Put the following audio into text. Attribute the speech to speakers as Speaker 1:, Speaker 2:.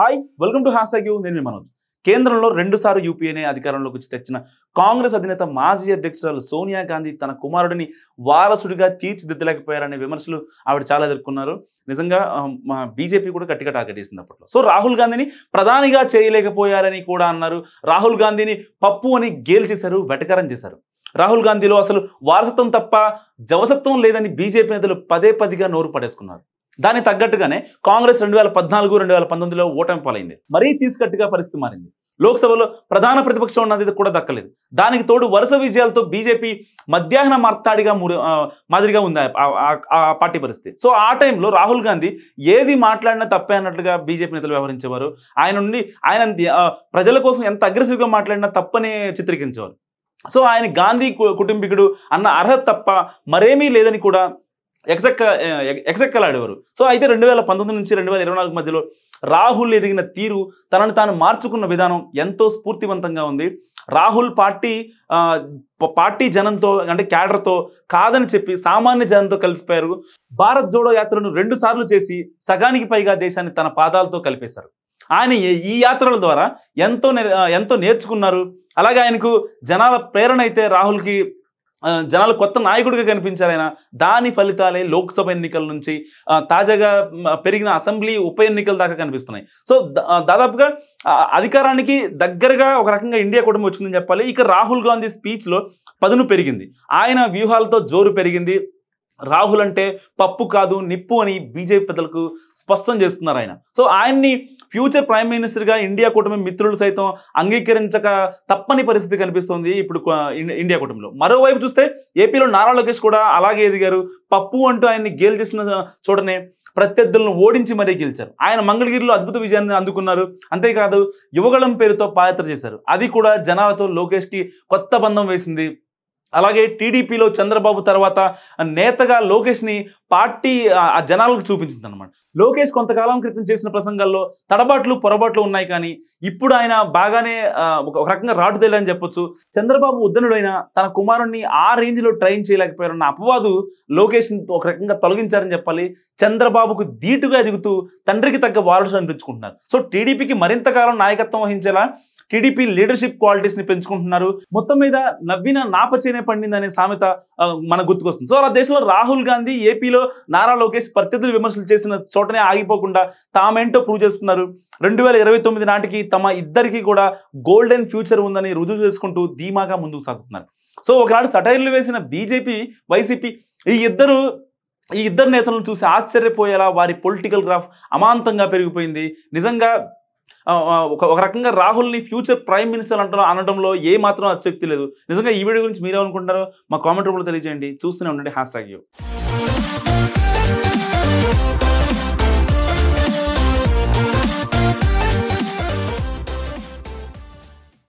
Speaker 1: hi welcome to హాస్ యూ నేను మనోజ్ కేంద్రంలో రెండుసార్లు యూపీఏనే అధికారంలోకి వచ్చి తెచ్చిన కాంగ్రెస్ అధినేత మాజీ అధ్యక్షురాలు సోనియా గాంధీ తన కుమారుడిని వారసుడిగా తీర్చిదిద్దలేకపోయారనే విమర్శలు ఆవిడ చాలా ఎదుర్కొన్నారు నిజంగా మా బీజేపీ కూడా గట్టిగా టార్గెట్ చేసింది అప్పట్లో సో రాహుల్ గాంధీని ప్రధానిగా చేయలేకపోయారని కూడా అన్నారు రాహుల్ గాంధీని పప్పు అని గేల్ చేశారు వెటకరం చేశారు రాహుల్ గాంధీలో అసలు వారసత్వం తప్ప జవసత్వం లేదని బీజేపీ నేతలు పదే పదిగా నోరు పడేసుకున్నారు దానికి తగ్గట్టుగానే కాంగ్రెస్ రెండు వేల పద్నాలుగు రెండు వేల పంతొమ్మిదిలో ఓటమి పాలైంది మరీ తీసుకట్టుగా పరిస్థితి మారింది లోక్సభలో ప్రధాన ప్రతిపక్షం ఉన్నది కూడా దక్కలేదు దానికి తోడు వరుస విజయాలతో బీజేపీ మధ్యాహ్న మార్తాడిగా మాదిరిగా ఉంది ఆ పార్టీ పరిస్థితి సో ఆ టైంలో రాహుల్ గాంధీ ఏది మాట్లాడినా తప్పే అన్నట్లుగా బీజేపీ నేతలు వ్యవహరించేవారు ఆయన నుండి ఆయన ప్రజల కోసం ఎంత అగ్రెసివ్గా మాట్లాడినా తప్పని చిత్రీకరించేవారు సో ఆయన గాంధీ కుటుంబీకుడు అన్న అర్హత తప్ప మరేమీ లేదని కూడా ఎక్సెక్క ఆడేవారు సో అయితే రెండు వేల పంతొమ్మిది నుంచి రెండు వేల ఇరవై నాలుగు మధ్యలో రాహుల్ ఎదిగిన తీరు తనను తాను మార్చుకున్న విధానం ఎంతో స్ఫూర్తివంతంగా ఉంది రాహుల్ పార్టీ పార్టీ జనంతో అంటే క్యాడర్తో కాదని చెప్పి సామాన్య జనంతో కలిసిపోయారు భారత్ జోడో యాత్రను రెండు సార్లు చేసి సగానికి పైగా దేశాన్ని తన పాదాలతో కలిపేశారు ఆయన ఈ యాత్రల ద్వారా ఎంతో ఎంతో నేర్చుకున్నారు అలాగే ఆయనకు జనాల ప్రేరణ అయితే రాహుల్కి జనాలు కొత్త నాయకుడిగా కనిపించారు ఆయన దాని ఫలితాలే లోక్సభ ఎన్నికల నుంచి తాజాగా పెరిగిన అసెంబ్లీ ఉప ఎన్నికల దాకా కనిపిస్తున్నాయి సో దాదాపుగా అధికారానికి దగ్గరగా ఒక రకంగా ఇండియా కుటుంబం వచ్చిందని చెప్పాలి ఇక రాహుల్ గాంధీ స్పీచ్లో పదును పెరిగింది ఆయన వ్యూహాలతో జోరు పెరిగింది రాహుల్ అంటే పప్పు కాదు నిప్పు అని బీజేపీ పెద్దలకు స్పష్టం చేస్తున్నారు ఆయన సో ఆయన్ని ఫ్యూచర్ ప్రైమ్ మినిస్టర్గా ఇండియా కూటమి మిత్రులు సైతం అంగీకరించక తప్పని పరిస్థితి కనిపిస్తోంది ఇప్పుడు ఇండియా కూటమిలో మరోవైపు చూస్తే ఏపీలో నారా లోకేష్ కూడా అలాగే ఎదిగారు పప్పు అంటూ ఆయన్ని గేలు చేసిన చూడనే ప్రత్యర్థులను ఓడించి మరీ గెలిచారు ఆయన మంగళగిరిలో అద్భుత విజయాన్ని అందుకున్నారు అంతేకాదు యువగళం పేరుతో పాదయాత్ర చేశారు అది కూడా జనాలతో లోకేష్కి కొత్త బంధం వేసింది అలాగే టీడీపీలో చంద్రబాబు తర్వాత నేతగా లోకేష్ని పార్టీ ఆ జనాలకు చూపించింది అనమాట లోకేష్ కొంతకాలం క్రితం చేసిన ప్రసంగాల్లో తడబాట్లు పొరబాట్లు ఉన్నాయి కానీ ఇప్పుడు ఆయన బాగానే ఒక రకంగా రాటు తెలియని చెప్పొచ్చు చంద్రబాబు ఉద్దనుడైన తన కుమారుణ్ణి ఆ రేంజ్లో ట్రైన్ చేయలేకపోయారన్న అపవాదు లోకేష్ని ఒక రకంగా తొలగించారని చెప్పాలి చంద్రబాబుకు ధీటుగా ఎదుగుతూ తండ్రికి తగ్గ వారసు అనిపించుకుంటున్నారు సో టీడీపీకి మరింత కాలం నాయకత్వం వహించేలా టీడీపీ లీడర్షిప్ క్వాలిటీస్ ని పెంచుకుంటున్నారు మొత్తం మీద నవ్విన నాపచేనే పండింది అనే సామెత మన గుర్తుకొస్తుంది సో అలా దేశంలో రాహుల్ గాంధీ ఏపీలో నారా లోకేష్ ప్రత్యర్థులు విమర్శలు చేసిన చోటనే ఆగిపోకుండా తామేంటో ప్రూవ్ చేస్తున్నారు రెండు వేల ఇరవై తొమ్మిది నాటికి తమ ఇద్దరికి కూడా గోల్డెన్ ఫ్యూచర్ ఉందని రుజువు చేసుకుంటూ ధీమాగా ముందుకు సాగుతున్నారు సో ఒకనాడు సటైర్లు వేసిన బీజేపీ వైసీపీ ఈ ఇద్దరు ఈ ఇద్దరు నేతలను చూసి ఆశ్చర్యపోయేలా వారి పొలిటికల్ గ్రాఫ్ అమాంతంగా పెరిగిపోయింది నిజంగా ఒక రకంగా రాహుల్ని ఫ్యూచర్ ప్రైమ్ మినిస్టర్ అంటారు అనడంలో ఏ మాత్రం అతిశక్తి లేదు నిజంగా ఈ వీడియో గురించి మీరేమనుకుంటారో మా కామెంట్ రూపంలో తెలియజేయండి చూస్తూనే ఉండండి హ్యాష్ ట్యాగ్ యూ